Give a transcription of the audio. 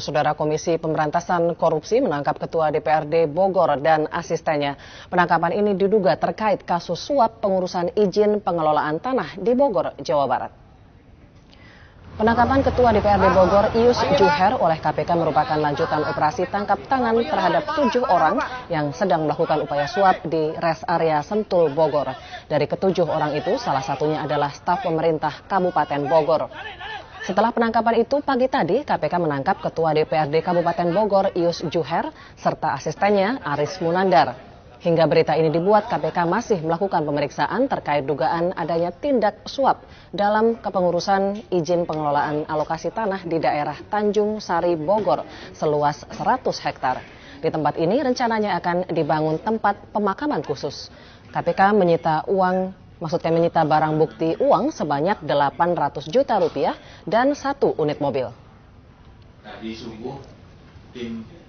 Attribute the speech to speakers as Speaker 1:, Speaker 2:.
Speaker 1: Saudara Komisi Pemberantasan Korupsi menangkap Ketua DPRD Bogor dan asistennya. Penangkapan ini diduga terkait kasus suap pengurusan izin pengelolaan tanah di Bogor, Jawa Barat. Penangkapan Ketua DPRD Bogor Ius Juher oleh KPK merupakan lanjutan operasi tangkap tangan terhadap tujuh orang yang sedang melakukan upaya suap di res area Sentul Bogor. Dari ketujuh orang itu, salah satunya adalah staf pemerintah Kabupaten Bogor. Setelah penangkapan itu, pagi tadi KPK menangkap Ketua DPRD Kabupaten Bogor, Ius Juher, serta asistennya Aris Munandar. Hingga berita ini dibuat, KPK masih melakukan pemeriksaan terkait dugaan adanya tindak suap dalam kepengurusan izin pengelolaan alokasi tanah di daerah Tanjung Sari, Bogor, seluas 100 hektar. Di tempat ini rencananya akan dibangun tempat pemakaman khusus. KPK menyita uang maksudnya menyita barang bukti uang sebanyak 800 juta rupiah dan satu unit mobil. Tadi subuh tim